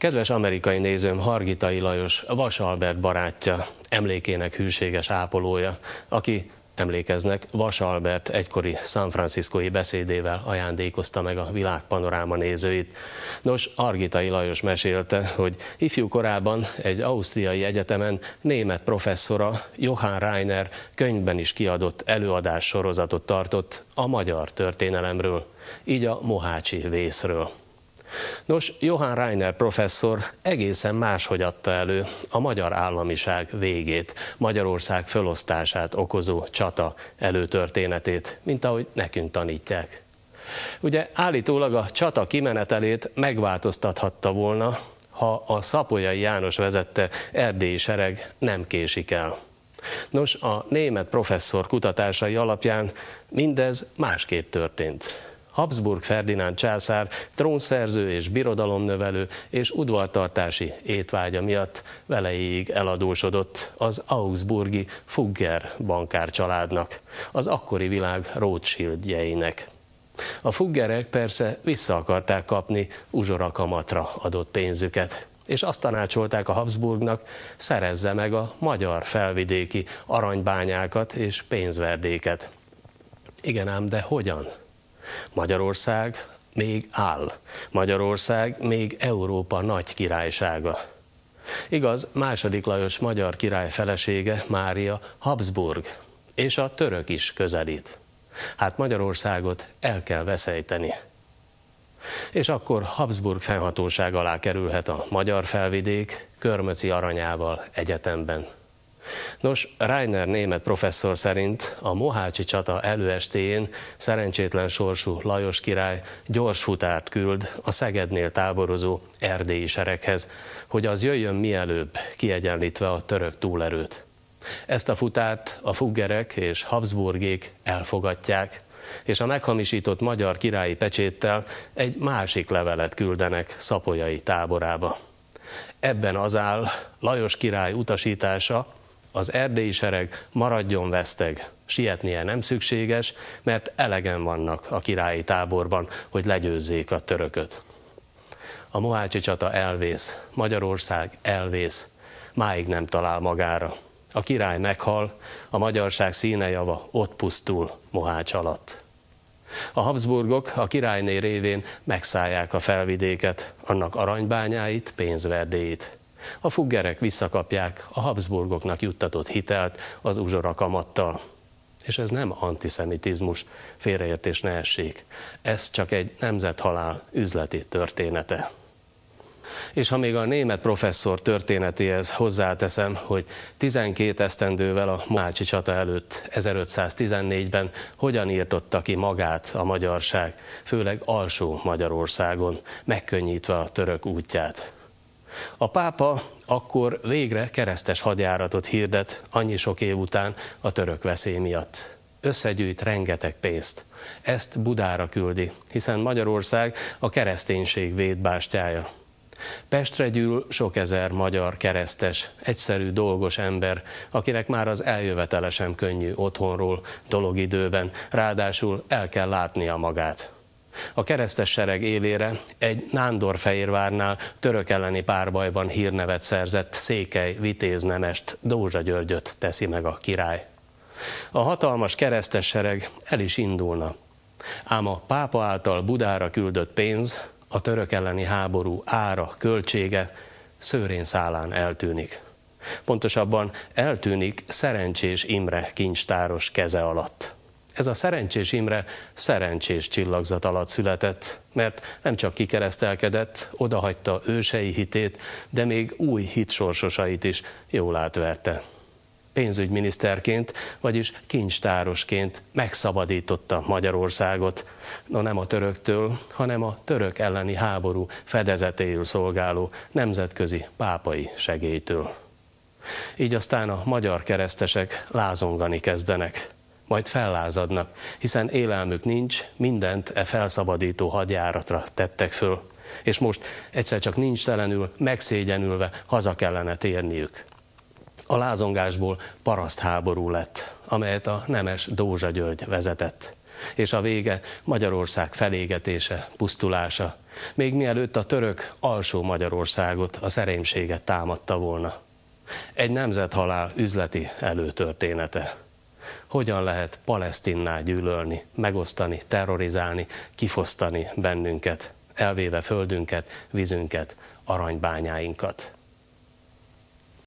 Kedves amerikai nézőm Hargitai Lajos, Vas Albert barátja, emlékének hűséges ápolója, aki emlékeznek, Vas Albert egykori San Franciscói beszédével ajándékozta meg a világpanoráma nézőit. Nos, Argitai Lajos mesélte, hogy ifjú korában egy ausztriai egyetemen német professzora Johann Reiner könyvben is kiadott előadás sorozatot tartott a magyar történelemről, így a Mohácsi vészről. Nos, Johann Reiner professzor egészen máshogy adta elő a magyar államiság végét, Magyarország fölosztását okozó csata előtörténetét, mint ahogy nekünk tanítják. Ugye állítólag a csata kimenetelét megváltoztathatta volna, ha a Szapolyai János vezette erdélyi sereg nem késik el. Nos, a német professzor kutatásai alapján mindez másképp történt. Habsburg Ferdinánd császár trónszerző és birodalomnövelő és udvartartási étvágya miatt velejéig eladósodott az Augsburgi Fugger bankárcsaládnak, az akkori világ Rothschildjeinek. A fuggerek persze vissza akarták kapni kamatra adott pénzüket, és azt tanácsolták a Habsburgnak, szerezze meg a magyar felvidéki aranybányákat és pénzverdéket. Igen ám, de hogyan? Magyarország még áll. Magyarország még Európa nagy királysága. Igaz, második Lajos magyar király felesége, Mária Habsburg, és a török is közelít. Hát Magyarországot el kell veszejteni. És akkor Habsburg fennhatóság alá kerülhet a magyar felvidék Körmöci aranyával egyetemben. Nos, Reiner német professzor szerint a Mohácsi csata előestéjén szerencsétlen sorsú Lajos király gyors futárt küld a Szegednél táborozó erdélyi sereghez, hogy az jöjjön mielőbb, kiegyenlítve a török túlerőt. Ezt a futárt a fuggerek és Habsburgék elfogadják, és a meghamisított magyar királyi pecséttel egy másik levelet küldenek szapolyai táborába. Ebben az áll Lajos király utasítása, az erdélyi sereg maradjon veszteg, sietnie nem szükséges, mert elegen vannak a királyi táborban, hogy legyőzzék a törököt. A Mohácsi csata elvész, Magyarország elvész, máig nem talál magára. A király meghal, a magyarság színejava ott pusztul Mohács alatt. A Habsburgok a királyné révén megszállják a felvidéket, annak aranybányáit, pénzverdéit. A fuggerek visszakapják a Habsburgoknak juttatott hitelt az uzsora kamattal. És ez nem antiszemitizmus, félreértés ne essék. Ez csak egy nemzethalál üzleti története. És ha még a német professzor történetéhez hozzáteszem, hogy 12 esztendővel a Mácsi csata előtt 1514-ben hogyan írtotta ki magát a magyarság, főleg alsó Magyarországon, megkönnyítve a török útját. A pápa akkor végre keresztes hadjáratot hirdet annyi sok év után a török veszély miatt. Összegyűjt rengeteg pénzt. Ezt Budára küldi, hiszen Magyarország a kereszténység védbástyája. Pestre gyűl sok ezer magyar keresztes, egyszerű dolgos ember, akinek már az eljövetele sem könnyű otthonról, dologidőben, ráadásul el kell látnia magát. A keresztes sereg élére egy Nándorfehérvárnál török elleni párbajban hírnevet szerzett Székely Vitéznemest Dózsa Györgyöt teszi meg a király. A hatalmas keresztes sereg el is indulna. Ám a pápa által Budára küldött pénz, a török elleni háború ára, költsége szőrén szálán eltűnik. Pontosabban eltűnik Szerencsés Imre kincstáros keze alatt ez a Szerencsés Imre szerencsés csillagzat alatt született, mert nem csak kikeresztelkedett, odahagyta ősei hitét, de még új hitsorsosait is jól átverte. Pénzügyminiszterként, vagyis kincstárosként megszabadította Magyarországot, no nem a töröktől, hanem a török elleni háború fedezetéül szolgáló nemzetközi pápai segélytől. Így aztán a magyar keresztesek lázongani kezdenek majd fellázadnak, hiszen élelmük nincs, mindent e felszabadító hadjáratra tettek föl. És most egyszer csak nincs telenül, megszégyenülve haza kellene térniük. A lázongásból parasztháború lett, amelyet a nemes Dózsa György vezetett. És a vége Magyarország felégetése, pusztulása, még mielőtt a török alsó Magyarországot, a szerémséget támadta volna. Egy nemzethalál üzleti előtörténete hogyan lehet palesztinná gyűlölni, megosztani, terrorizálni, kifosztani bennünket, elvéve földünket, vízünket, aranybányáinkat.